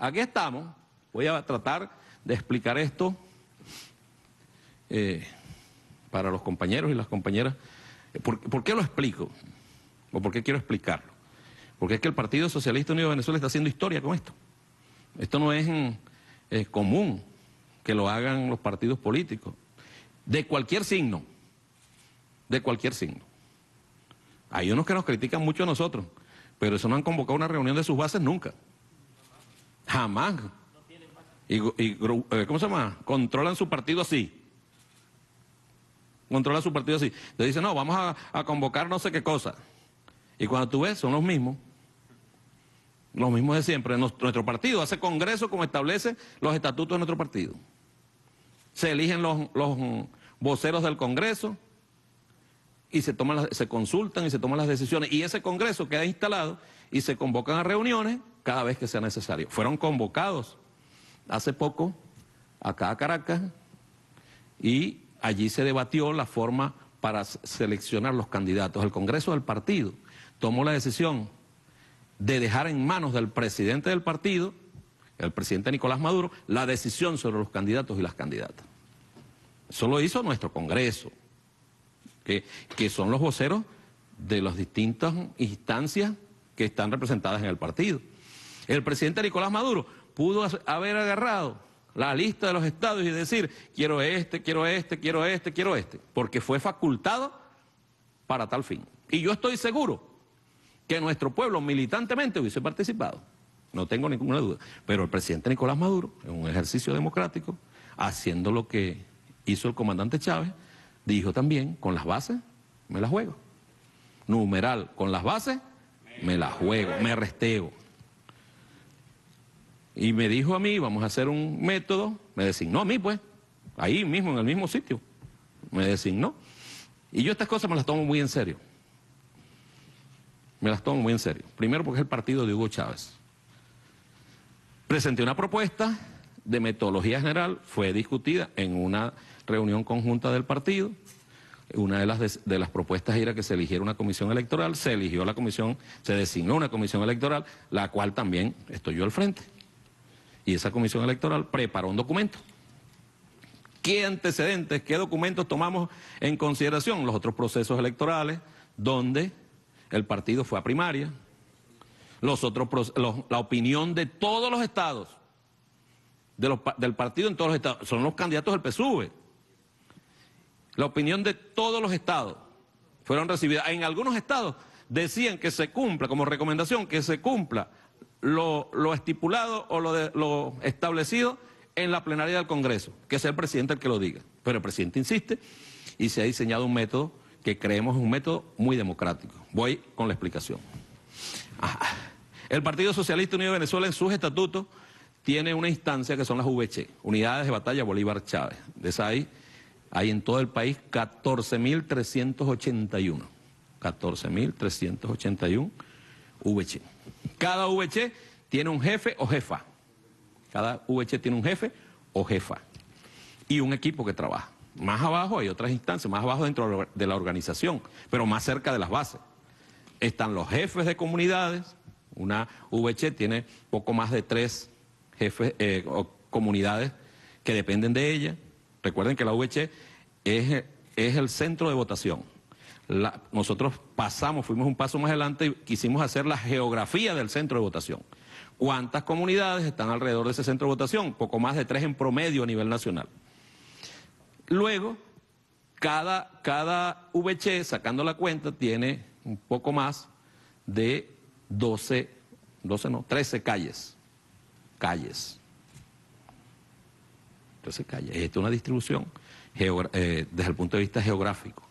Aquí estamos. Voy a tratar de explicar esto eh, para los compañeros y las compañeras. Eh, ¿Por, qué lo explico? ¿O por qué quiero explicarlo? Porque es que el Partido Socialista Unido de Venezuela está haciendo historia con esto. Esto no mm, es común que lo hagan los partidos políticos, de cualquier signo, de cualquier signo. Hay unos que nos critican mucho a nosotros, pero eso no han convocado una reunión de sus bases nunca. Jamás. Eh, ¿Cómo se llama? Controlan su partido así. Controlan su partido así. Le dicen, no, vamos a, convocar no sé qué cosa. Y cuando tú ves, son los mismos. Los mismos de siempre. Nuestro, partido hace congreso como establece los estatutos de nuestro partido. Se eligen los, voceros del congreso y se, toman se consultan y se toman las decisiones. Y ese congreso queda instalado y se convocan a reuniones cada vez que sea necesario. Fueron convocados hace poco acá a Caracas y allí se debatió la forma para seleccionar los candidatos. El Congreso del Partido tomó la decisión de dejar en manos del presidente del partido, el presidente Nicolás Maduro, la decisión sobre los candidatos y las candidatas. Eso lo hizo nuestro Congreso, que, que son los voceros de las distintas instancias que están representadas en el partido. El presidente Nicolás Maduro pudo haber agarrado la lista de los estados y decir, quiero este, quiero este, quiero este, quiero este, porque fue facultado para tal fin. Y yo estoy seguro que nuestro pueblo militantemente hubiese participado, no tengo ninguna duda. Pero el presidente Nicolás Maduro, en un ejercicio democrático, haciendo lo que hizo el comandante Chávez, dijo también, con las bases, me las juego. Numeral, con las bases, me las juego, me resteo. Y me dijo a mí, vamos a hacer un método, me designó a mí pues, ahí mismo, en el mismo sitio, me designó. Y yo estas cosas me las tomo muy en serio. Me las tomo muy en serio. Primero porque es el partido de Hugo Chávez. Presenté una propuesta de metodología general, fue discutida en una reunión conjunta del partido. Una de las, de, las propuestas era que se eligiera una comisión electoral, se eligió la comisión, se designó una comisión electoral, la cual también estoy yo al frente y esa comisión electoral preparó un documento. ¿Qué antecedentes, qué documentos tomamos en consideración? Los otros procesos electorales donde el partido fue a primaria, los otros, la opinión de todos los estados, del partido en todos los estados, son los candidatos del PSUV. La opinión de todos los estados fueron recibidas. En algunos estados decían que se cumpla, como recomendación, que se cumpla lo, estipulado o lo, de, lo establecido en la plenaria del Congreso, que sea el presidente el que lo diga. Pero el presidente insiste y se ha diseñado un método que creemos es un método muy democrático. Voy con la explicación. Ah, el Partido Socialista Unido de Venezuela en sus estatutos tiene una instancia que son las VC, Unidades de Batalla Bolívar Chávez. De esa hay, hay en todo el país 14.381. 14.381 VC. Cada VH tiene un jefe o jefa. Cada VH tiene un jefe o jefa. Y un equipo que trabaja. Más abajo hay otras instancias, más abajo dentro de la organización, pero más cerca de las bases. Están los jefes de comunidades. Una VH tiene poco más de tres jefes eh, o comunidades que dependen de ella. Recuerden que la VH es el centro de votación nosotros pasamos, fuimos un paso más adelante y quisimos hacer la geografía del centro de votación. ¿Cuántas comunidades están alrededor de ese centro de votación? Poco más de tres en promedio a nivel nacional. Luego, cada, cada VC, sacando la cuenta, tiene un poco más de 12, 12 no, 13 calles. Calles. 13 calles. Esta es una distribución eh, desde el punto de vista geográfico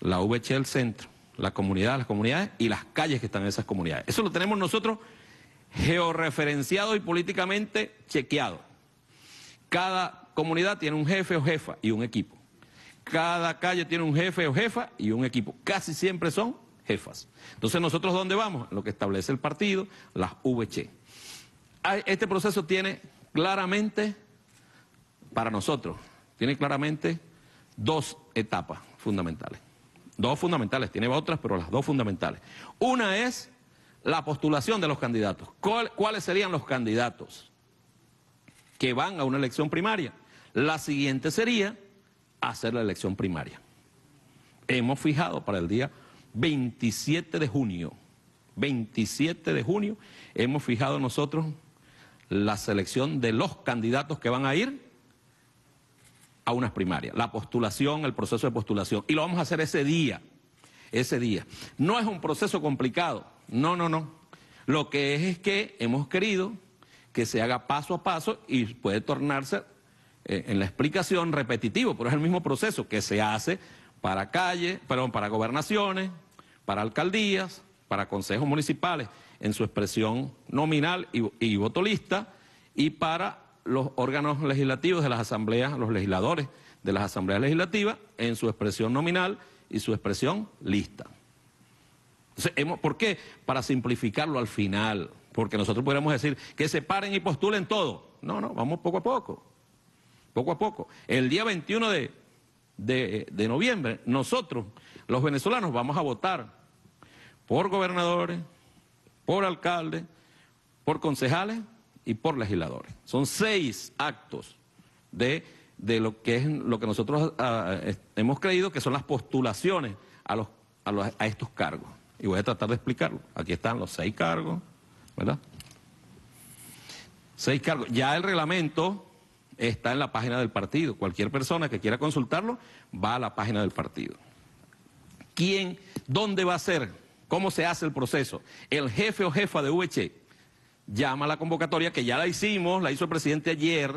la V.C. del centro, la comunidad, las comunidades y las calles que están en esas comunidades. Eso lo tenemos nosotros georreferenciado y políticamente chequeado. Cada comunidad tiene un jefe o jefa y un equipo. Cada calle tiene un jefe o jefa y un equipo. Casi siempre son jefas. Entonces, ¿nosotros dónde vamos? Lo que establece el partido, las VC. Ah, este proceso tiene claramente, para nosotros, tiene claramente dos etapas fundamentales. Dos fundamentales, tiene otras, pero las dos fundamentales. Una es la postulación de los candidatos. ¿Cuáles serían los candidatos que van a una elección primaria? La siguiente sería hacer la elección primaria. Hemos fijado para el día 27 de junio, 27 de junio, hemos fijado nosotros la selección de los candidatos que van a ir a unas primarias. La postulación, el proceso de postulación. Y lo vamos a hacer ese día, ese día. No es un proceso complicado, no, no, no. Lo que es es que hemos querido que se haga paso a paso y puede tornarse eh, en la explicación repetitivo, pero es el mismo proceso que se hace para calles, perdón, para gobernaciones, para alcaldías, para consejos municipales en su expresión nominal y, y votolista y para los órganos legislativos de las asambleas, los legisladores de las asambleas legislativas, en su expresión nominal y su expresión lista. ¿Por qué? Para simplificarlo al final, porque nosotros podemos decir que se paren y postulen todo. No, no, vamos poco a poco, poco a poco. El día 21 de, de, de noviembre, nosotros, los venezolanos, vamos a votar por gobernadores, por alcaldes, por concejales y por legisladores. Son seis actos de, lo que es lo que nosotros ah, eh, hemos creído que son las postulaciones a, a, estos cargos. Y voy a tratar de explicarlo. Aquí están los seis cargos, ¿verdad? Seis cargos. Ya el reglamento está en la página del partido. Cualquier persona que quiera consultarlo va a la página del partido. ¿Quién? ¿Dónde va a ser? ¿Cómo se hace el proceso? El jefe o jefa de VCHE llama la convocatoria, que ya la hicimos, la hizo el presidente ayer,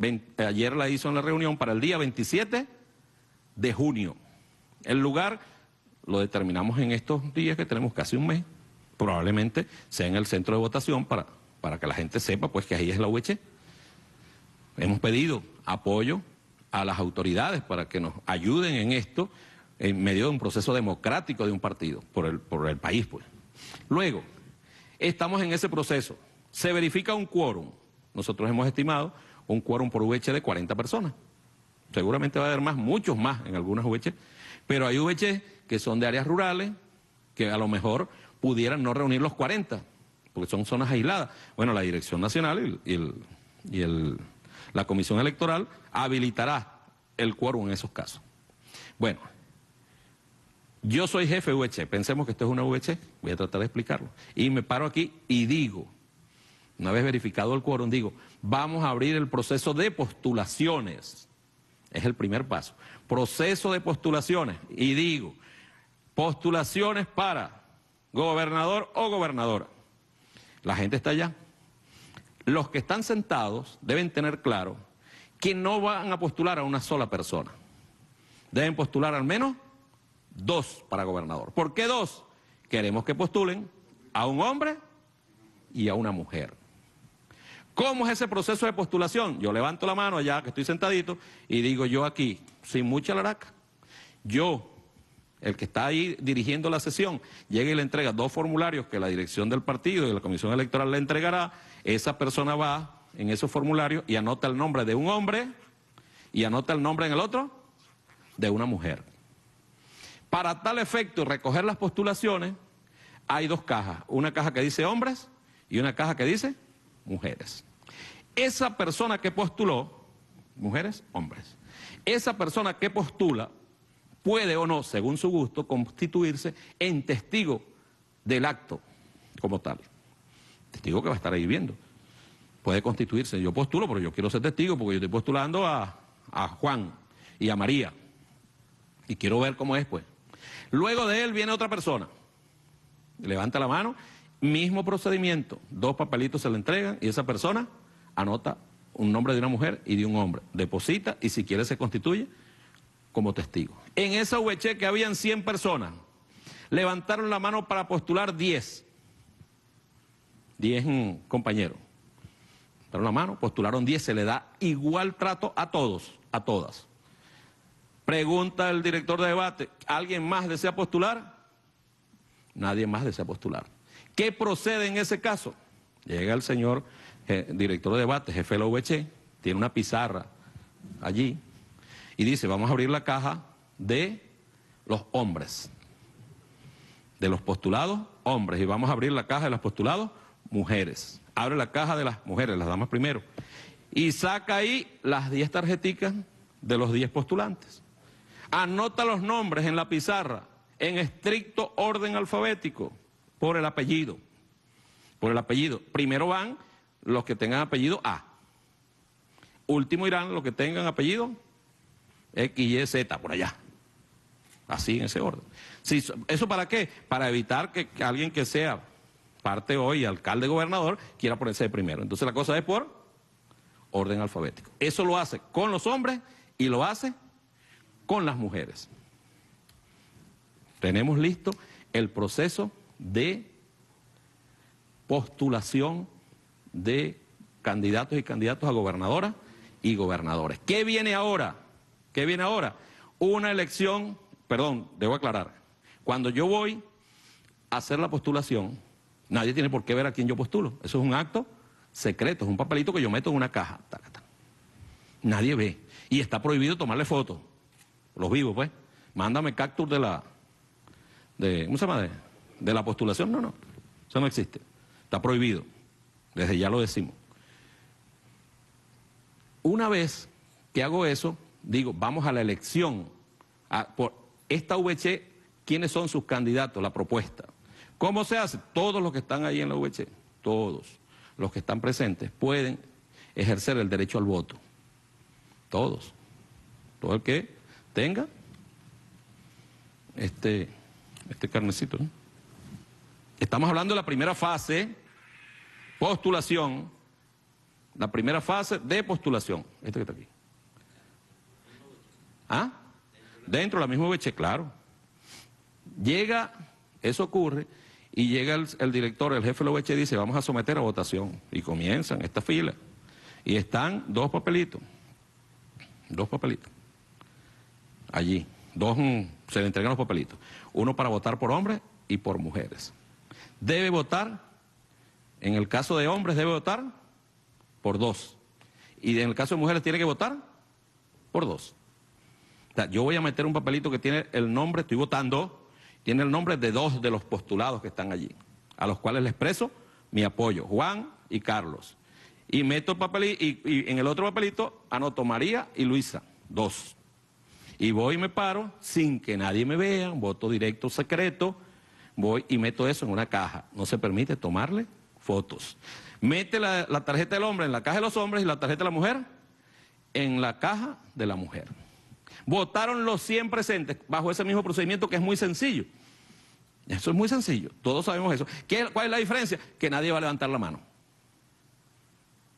eh, ayer la hizo en la reunión para el día 27 de junio. El lugar lo determinamos en estos días que tenemos casi un mes, probablemente sea en el centro de votación para, para que la gente sepa pues que ahí es la UH. Hemos pedido apoyo a las autoridades para que nos ayuden en esto en medio de un proceso democrático de un partido, por el, por el país pues. Luego, Estamos en ese proceso. Se verifica un quórum. Nosotros hemos estimado un quórum por VH de 40 personas. Seguramente va a haber más, muchos más en algunas VH, pero hay VH que son de áreas rurales, que a lo mejor pudieran no reunir los 40, porque son zonas aisladas. Bueno, la Dirección Nacional y, la Comisión Electoral habilitará el quórum en esos casos. Bueno, yo soy jefe de pensemos que esto es una VC, voy a tratar de explicarlo. Y me paro aquí y digo, una vez verificado el quórum, digo, vamos a abrir el proceso de postulaciones. Es el primer paso. Proceso de postulaciones. Y digo, postulaciones para gobernador o gobernadora. La gente está allá. Los que están sentados deben tener claro que no van a postular a una sola persona. Deben postular al menos Dos para gobernador. ¿Por qué dos? Queremos que postulen a un hombre y a una mujer. ¿Cómo es ese proceso de postulación? Yo levanto la mano allá, que estoy sentadito, y digo yo aquí, sin mucha laraca, yo, el que está ahí dirigiendo la sesión, llega y le entrega dos formularios que la dirección del partido y la comisión electoral le entregará, esa persona va en esos formularios y anota el nombre de un hombre y anota el nombre en el otro de una mujer. Para tal efecto, recoger las postulaciones, hay dos cajas. Una caja que dice hombres y una caja que dice mujeres. Esa persona que postuló, mujeres, hombres. Esa persona que postula puede o no, según su gusto, constituirse en testigo del acto como tal. Testigo que va a estar ahí viendo. Puede constituirse. Yo postulo, pero yo quiero ser testigo porque yo estoy postulando a, Juan y a María. Y quiero ver cómo es, pues. Luego de él viene otra persona. Levanta la mano, mismo procedimiento. Dos papelitos se le entregan y esa persona anota un nombre de una mujer y de un hombre. Deposita y si quiere se constituye como testigo. En esa hueche que habían 100 personas, levantaron la mano para postular 10. 10 mm, compañeros. Levantaron la mano, postularon 10, se le da igual trato a todos, a todas. Pregunta el director de debate, ¿alguien más desea postular? Nadie más desea postular. ¿Qué procede en ese caso? Llega el señor eh, director de debate, jefe de la UVC, tiene una pizarra allí y dice, vamos a abrir la caja de los hombres, de los postulados hombres, y vamos a abrir la caja de los postulados mujeres. Abre la caja de las mujeres, las damas primero, y saca ahí las 10 tarjeticas de los 10 postulantes. Anota los nombres en la pizarra en estricto orden alfabético por el apellido. Por el apellido. Primero van los que tengan apellido A. Último irán los que tengan apellido X, Y, Z, por allá. Así en ese orden. ¿Eso para qué? Para evitar que alguien que sea parte hoy, alcalde, gobernador, quiera ponerse primero. Entonces la cosa es por orden alfabético. Eso lo hace con los hombres y lo hace con las mujeres. Tenemos listo el proceso de postulación de candidatos y candidatos a gobernadoras y gobernadores. ¿Qué viene ahora? ¿Qué viene ahora? Una elección, perdón, debo aclarar, cuando yo voy a hacer la postulación, nadie tiene por qué ver a quién yo postulo. Eso es un acto secreto, es un papelito que yo meto en una caja. Nadie ve. Y está prohibido tomarle fotos los vivos, pues, mándame cactus de la, de, ¿cómo se llama? De, la postulación, no, no, eso no existe, está prohibido, desde ya lo decimos. Una vez que hago eso, digo, vamos a la elección, por esta VC, ¿quiénes son sus candidatos? La propuesta. ¿Cómo se hace? Todos los que están ahí en la VC, todos los que están presentes, pueden ejercer el derecho al voto. Todos. Todo el que tenga este, este carnecito. Estamos hablando de la primera fase, postulación, la primera fase de postulación. Este que está aquí. ¿Ah? Dentro de la misma veche, claro. Llega, eso ocurre, y llega el, director, el jefe de la y dice, vamos a someter a votación. Y comienzan esta fila. Y están dos papelitos. Dos papelitos allí. Dos mm, se le entregan los papelitos. Uno para votar por hombres y por mujeres. Debe votar, en el caso de hombres debe votar por dos. Y en el caso de mujeres tiene que votar por dos. yo voy a meter un papelito que tiene el nombre, estoy votando, tiene el nombre de dos de los postulados que están allí, a los cuales le expreso mi apoyo, Juan y Carlos. Y meto papelito, y, y en el otro papelito anoto María y Luisa, dos. Y voy y me paro sin que nadie me vea, voto directo secreto, voy y meto eso en una caja. No se permite tomarle fotos. Mete la, tarjeta del hombre en la caja de los hombres y la tarjeta de la mujer en la caja de la mujer. Votaron los 100 presentes bajo ese mismo procedimiento que es muy sencillo. Eso es muy sencillo, todos sabemos eso. ¿Cuál es la diferencia? Que nadie va a levantar la mano.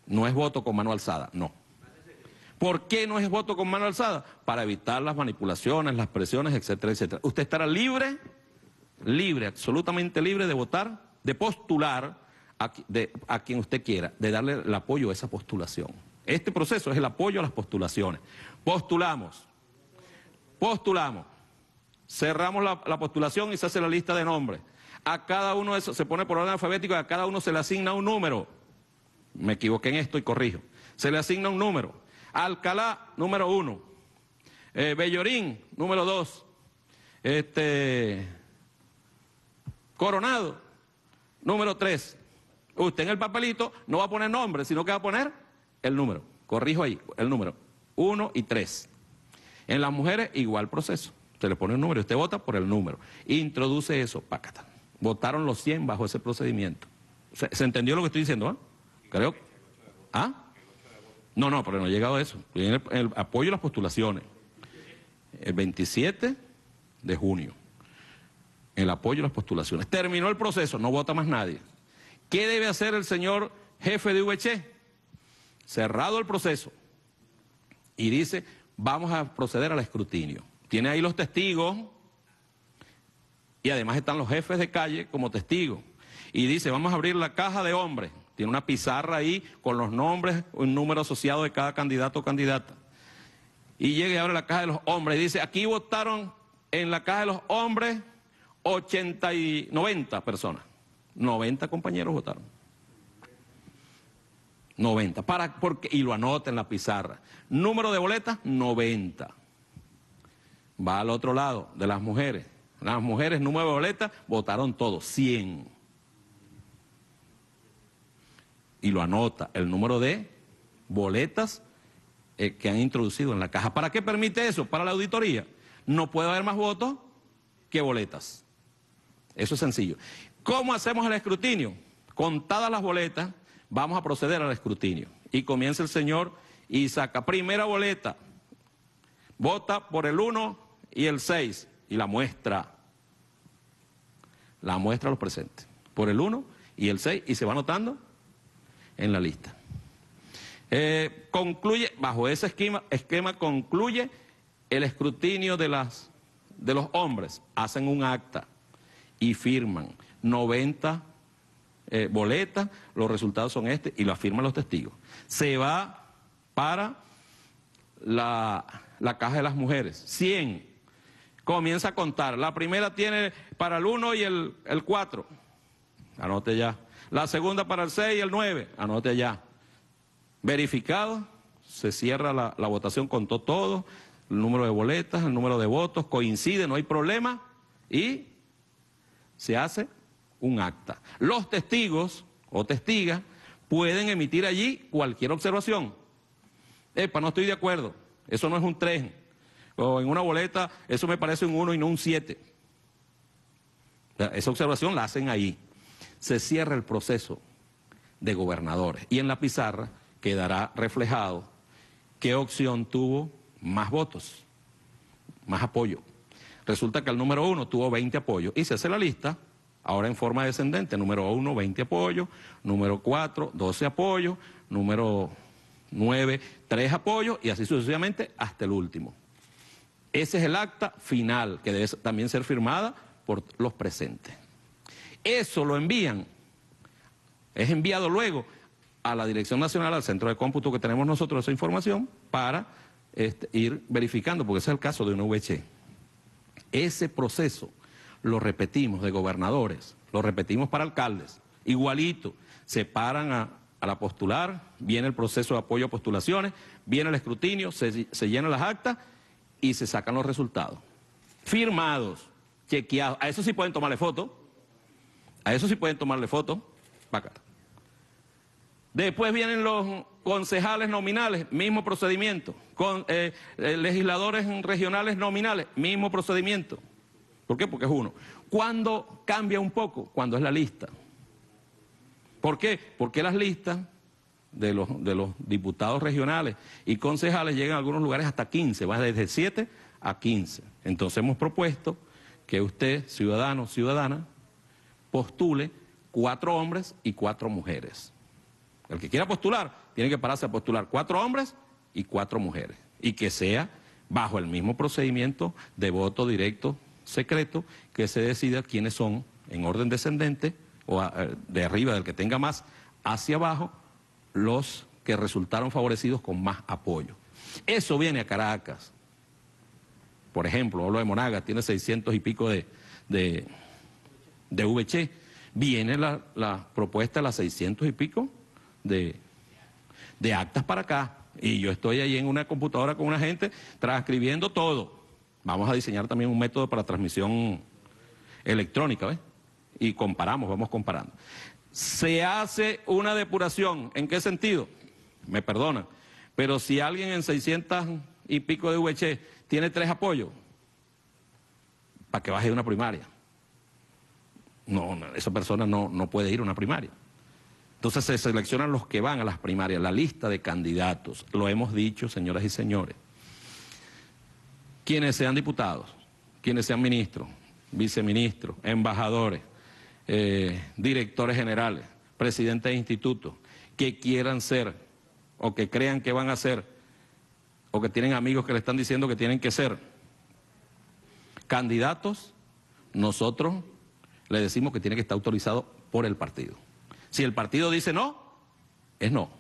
No es voto con mano alzada, no. ¿Por qué no es voto con mano alzada? Para evitar las manipulaciones, las presiones, etcétera, etcétera. Usted estará libre, libre, absolutamente libre de votar, de postular a, quien usted quiera, de darle el apoyo a esa postulación. Este proceso es el apoyo a las postulaciones. Postulamos, postulamos, cerramos la, la postulación y se hace la lista de nombres. A cada uno de esos, se pone por orden alfabético y a cada uno se le asigna un número. Me equivoqué en esto y corrijo. Se le asigna un número. Alcalá, número uno. Eh, Bellorín, número dos. Este, Coronado, número tres. Usted en el papelito no va a poner nombre, sino que va a poner el número. Corrijo ahí, el número. Uno y tres. En las mujeres, igual proceso. Usted le pone el número usted vota por el número. Introduce eso, pácata. Votaron los 100 bajo ese procedimiento. ¿Se, entendió lo que estoy diciendo? Ah? Creo. ¿Ah? No, no, pero no ha llegado a eso. el, apoyo a las postulaciones. El 27 de junio. El apoyo a las postulaciones. Terminó el proceso, no vota más nadie. ¿Qué debe hacer el señor jefe de vh Cerrado el proceso. Y dice, vamos a proceder al escrutinio. Tiene ahí los testigos y además están los jefes de calle como testigos. Y dice, vamos a abrir la caja de hombres. Tiene una pizarra ahí con los nombres, un número asociado de cada candidato o candidata. Y llega y abre la caja de los hombres y dice, aquí votaron en la caja de los hombres 80 y 90 personas. 90 compañeros votaron. 90. Para, porque, y lo anota en la pizarra. Número de boletas, 90. Va al otro lado, de las mujeres. Las mujeres, número de boletas, votaron todos, 100. y lo anota, el número de boletas eh, que han introducido en la caja. ¿Para qué permite eso? Para la auditoría. No puede haber más votos que boletas. Eso es sencillo. ¿Cómo hacemos el escrutinio? Contadas las boletas, vamos a proceder al escrutinio. Y comienza el señor y saca primera boleta. Vota por el 1 y el 6 y la muestra. La muestra a los presentes. Por el 1 y el 6 y se va anotando en la lista. Eh, concluye, bajo ese esquema, esquema concluye el escrutinio de, las, de los hombres. Hacen un acta y firman 90 eh, boletas, los resultados son este y lo afirman los testigos. Se va para la, caja de las mujeres, 100 comienza a contar. La primera tiene para el 1 y el 4. Anote ya la segunda para el 6 y el 9. Anote allá. Verificado, se cierra la, votación, contó todo, el número de boletas, el número de votos, coincide, no hay problema, y se hace un acta. Los testigos o testigas pueden emitir allí cualquier observación. Epa, no estoy de acuerdo, eso no es un 3. O en una boleta, eso me parece un 1 y no un 7. Esa observación la hacen ahí se cierra el proceso de gobernadores. Y en la pizarra quedará reflejado qué opción tuvo más votos, más apoyo. Resulta que el número uno tuvo 20 apoyos y se hace la lista, ahora en forma descendente, número uno, 20 apoyos, número cuatro, 12 apoyos, número nueve 3 apoyos y así sucesivamente hasta el último. Ese es el acta final que debe también ser firmada por los presentes. Eso lo envían, es enviado luego a la Dirección Nacional, al centro de cómputo que tenemos nosotros esa información, para este, ir verificando, porque ese es el caso de un VC. Ese proceso lo repetimos de gobernadores, lo repetimos para alcaldes, igualito, se paran a, la postular, viene el proceso de apoyo a postulaciones, viene el escrutinio, se, se llenan las actas y se sacan los resultados. Firmados, chequeados, a eso sí pueden tomarle foto, a eso sí pueden tomarle foto. Después vienen los concejales nominales, mismo procedimiento. Con, eh, eh, legisladores regionales nominales, mismo procedimiento. ¿Por qué? Porque es uno. ¿Cuándo cambia un poco? Cuando es la lista. ¿Por qué? Porque las listas de los, diputados regionales y concejales llegan a algunos lugares hasta 15, va desde 7 a 15. Entonces hemos propuesto que usted, ciudadano, ciudadana, postule cuatro hombres y cuatro mujeres. El que quiera postular, tiene que pararse a postular cuatro hombres y cuatro mujeres. Y que sea bajo el mismo procedimiento de voto directo secreto que se decida quiénes son en orden descendente o eh, de arriba del que tenga más hacia abajo los que resultaron favorecidos con más apoyo. Eso viene a Caracas. Por ejemplo, hablo de Monagas, tiene seiscientos y pico de de vh Viene la, propuesta de las 600 y pico de, actas para acá. Y yo estoy ahí en una computadora con una gente transcribiendo todo. Vamos a diseñar también un método para transmisión electrónica, ¿ves? Y comparamos, vamos comparando. Se hace una depuración. ¿En qué sentido? Me perdonan. Pero si alguien en 600 y pico de vh tiene tres apoyos, ¿para que baje de una primaria? no, esa persona no, no puede ir a una primaria. Entonces se seleccionan los que van a las primarias, la lista de candidatos. Lo hemos dicho, señoras y señores. Quienes sean diputados, quienes sean ministros, viceministros, embajadores, eh, directores generales, presidentes de institutos, que quieran ser o que crean que van a ser o que tienen amigos que le están diciendo que tienen que ser candidatos, nosotros le decimos que tiene que estar autorizado por el partido. Si el partido dice no, es no.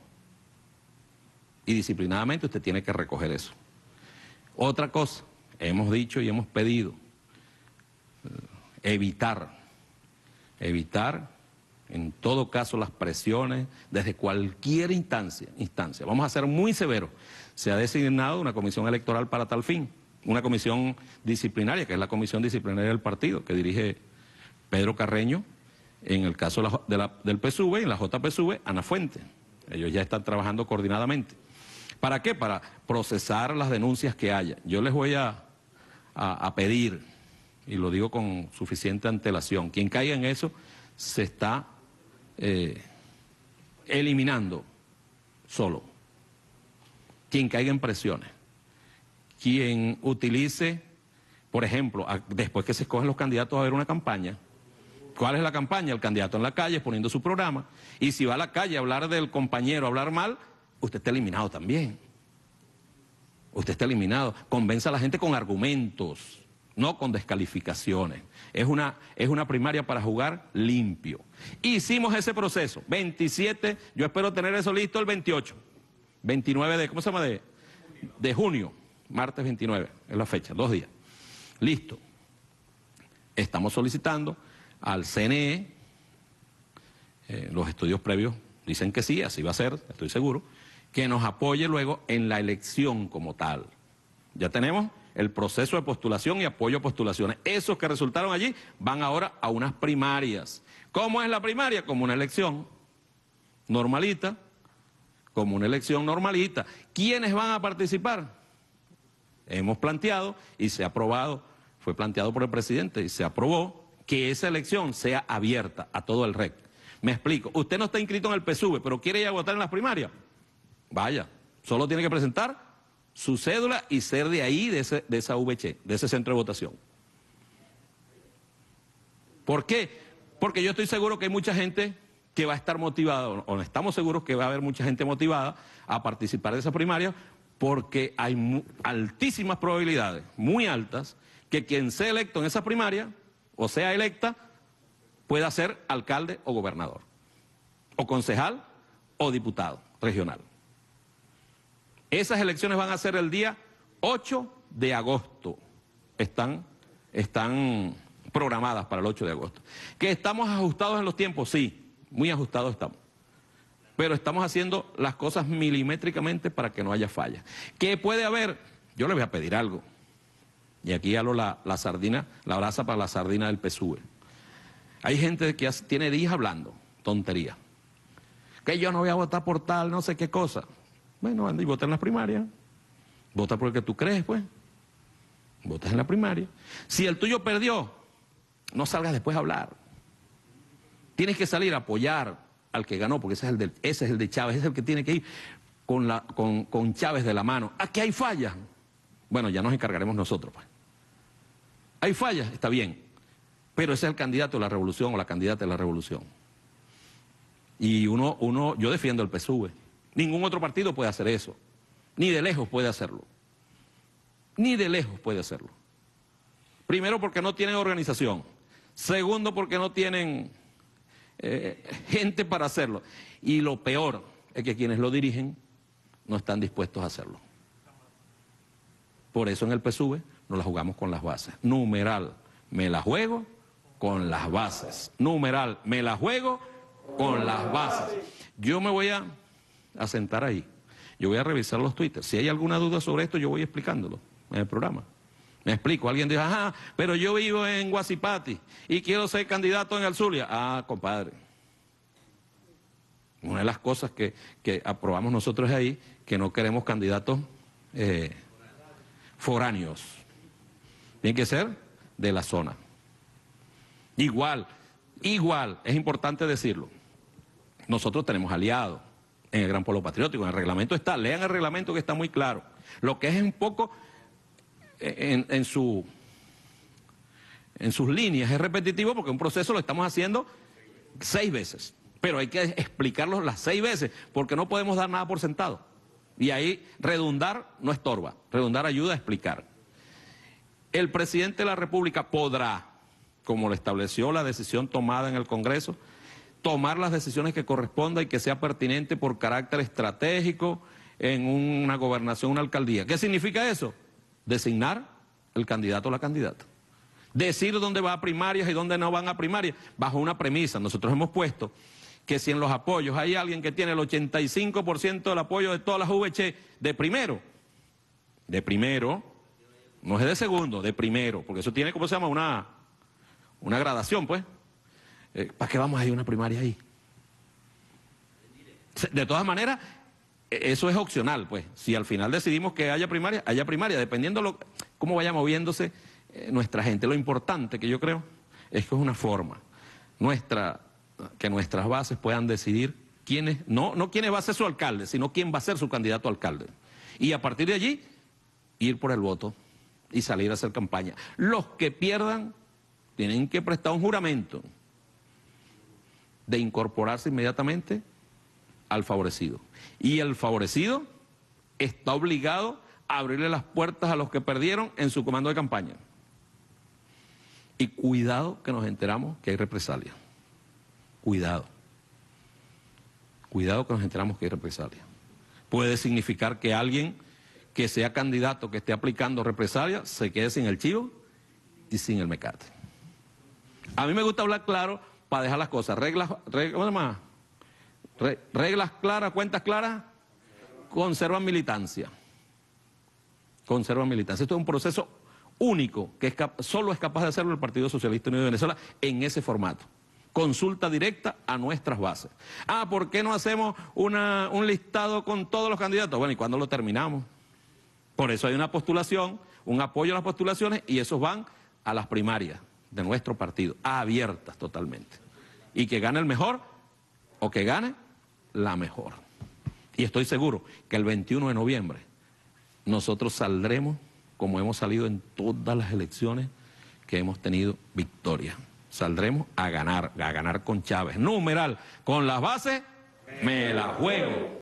Y disciplinadamente usted tiene que recoger eso. Otra cosa, hemos dicho y hemos pedido eh, evitar, evitar en todo caso las presiones desde cualquier instancia, instancia. Vamos a ser muy severos. Se ha designado una comisión electoral para tal fin, una comisión disciplinaria, que es la comisión disciplinaria del partido, que dirige Pedro Carreño, en el caso de la, del PSUV en la JPSUV, Ana Fuente. Ellos ya están trabajando coordinadamente. ¿Para qué? Para procesar las denuncias que haya. Yo les voy a, pedir, y lo digo con suficiente antelación, quien caiga en eso se está eh, eliminando solo. Quien caiga en presiones, quien utilice, por ejemplo, después que se escogen los candidatos a ver una campaña, ¿Cuál es la campaña? El candidato en la calle exponiendo su programa. Y si va a la calle a hablar del compañero, a hablar mal, usted está eliminado también. Usted está eliminado. Convenza a la gente con argumentos, no con descalificaciones. Es una, es una primaria para jugar limpio. Hicimos ese proceso. 27, yo espero tener eso listo el 28. 29 de, ¿cómo se llama? De, de junio. Martes 29 es la fecha, dos días. Listo. Estamos solicitando al CNE. Eh, los estudios previos dicen que sí, así va a ser, estoy seguro, que nos apoye luego en la elección como tal. Ya tenemos el proceso de postulación y apoyo a postulaciones. Esos que resultaron allí van ahora a unas primarias. ¿Cómo es la primaria? Como una elección normalita, como una elección normalita. ¿Quiénes van a participar? Hemos planteado y se ha aprobado, fue planteado por el presidente y se aprobó que esa elección sea abierta a todo el REC. Me explico, usted no está inscrito en el PSUV, pero quiere ir a votar en las primarias. Vaya, solo tiene que presentar su cédula y ser de ahí, de, de esa VC, de ese centro de votación. ¿Por qué? Porque yo estoy seguro que hay mucha gente que va a estar motivada, o estamos seguros que va a haber mucha gente motivada a participar de esa primaria, porque hay altísimas probabilidades, muy altas, que quien sea electo en esa primaria o sea electa, pueda ser alcalde o gobernador, o concejal o diputado regional. Esas elecciones van a ser el día 8 de agosto. Están, están programadas para el 8 de agosto. ¿Que estamos ajustados en los tiempos? Sí, muy ajustados estamos. Pero estamos haciendo las cosas milimétricamente para que no haya fallas. ¿Qué puede haber? Yo le voy a pedir algo. Y aquí hablo la, sardina, la brasa para la sardina del PSUV. Hay gente que tiene días hablando tontería. Que yo no voy a votar por tal, no sé qué cosa. Bueno, anda y vota en las primarias. Vota por el que tú crees, pues. Votas en la primaria. Si el tuyo perdió, no salgas después a hablar. Tienes que salir a apoyar al que ganó, porque ese es el de, ese es el de Chávez, ese es el que tiene que ir con, la, con, Chávez de la mano. Aquí hay fallas. Bueno, ya nos encargaremos nosotros, pues. Hay fallas, está bien, pero ese es el candidato de la revolución o la candidata de la revolución. Y uno, uno, yo defiendo el PSUV. Ningún otro partido puede hacer eso. Ni de lejos puede hacerlo. Ni de lejos puede hacerlo. Primero porque no tienen organización. Segundo porque no tienen eh, gente para hacerlo. Y lo peor es que quienes lo dirigen no están dispuestos a hacerlo. Por eso en el PSUV no la jugamos con las bases. Numeral, me la juego con las bases. Numeral, me la juego con las bases. Yo me voy a, sentar ahí. Yo voy a revisar los twitters. Si hay alguna duda sobre esto, yo voy explicándolo en el programa. Me explico, alguien dice, ajá, pero yo vivo en Guasipati y quiero ser candidato en el Zulia. Ah, compadre. Una de las cosas que, aprobamos nosotros ahí, que no queremos candidatos eh, foráneos. Tiene que ser de la zona. Igual, igual, es importante decirlo. Nosotros tenemos aliados en el Gran Polo Patriótico, en el reglamento está, lean el reglamento que está muy claro. Lo que es un poco en, su, en sus líneas es repetitivo porque un proceso lo estamos haciendo seis veces, pero hay que explicarlo las seis veces porque no podemos dar nada por sentado. Y ahí redundar no estorba, redundar ayuda a explicar el presidente de la República podrá, como lo estableció la decisión tomada en el Congreso, tomar las decisiones que corresponda y que sea pertinente por carácter estratégico en una gobernación, una alcaldía. ¿Qué significa eso? Designar el candidato o la candidata. Decir dónde va a primarias y dónde no van a primarias, bajo una premisa. Nosotros hemos puesto que si en los apoyos hay alguien que tiene el 85% del apoyo de todas las VC de primero, de primero, no es de segundo, de primero, porque eso tiene, ¿cómo se llama? Una, una gradación, pues. Eh, ¿Para qué vamos a ir a una primaria ahí? De todas maneras, e, eso es opcional, pues. Si al final decidimos que haya primaria, haya primaria, dependiendo lo, cómo vaya moviéndose eh, nuestra gente. Lo importante que yo creo es que es una forma nuestra, que nuestras bases puedan decidir quién no, no quién va a ser su alcalde, sino quién va a ser su candidato alcalde. Y a partir de allí, ir por el voto y salir a hacer campaña. Los que pierdan tienen que prestar un juramento de incorporarse inmediatamente al favorecido. Y el favorecido está obligado a abrirle las puertas a los que perdieron en su comando de campaña. Y cuidado que nos enteramos que hay represalia. Cuidado. Cuidado que nos enteramos que hay represalia. Puede significar que alguien que sea candidato que esté aplicando represalia se quede sin el chivo y sin el mecate. A mí me gusta hablar claro para dejar las cosas. Reglas, reglas, reglas claras, cuentas claras, conservan militancia. Conservan militancia. Esto es un proceso único que es, solo es capaz de hacerlo el Partido Socialista Unido de Venezuela en ese formato. Consulta directa a nuestras bases. Ah, ¿por qué no hacemos un listado con todos los candidatos? Bueno, ¿y cuándo lo terminamos? Por eso hay una postulación, un apoyo a las postulaciones y esos van a las primarias de nuestro partido, abiertas totalmente. Y que gane el mejor o que gane la mejor. Y estoy seguro que el 21 de noviembre nosotros saldremos como hemos salido en todas las elecciones que hemos tenido victoria. Saldremos a ganar, a ganar con Chávez. Numeral, con las bases me la juego.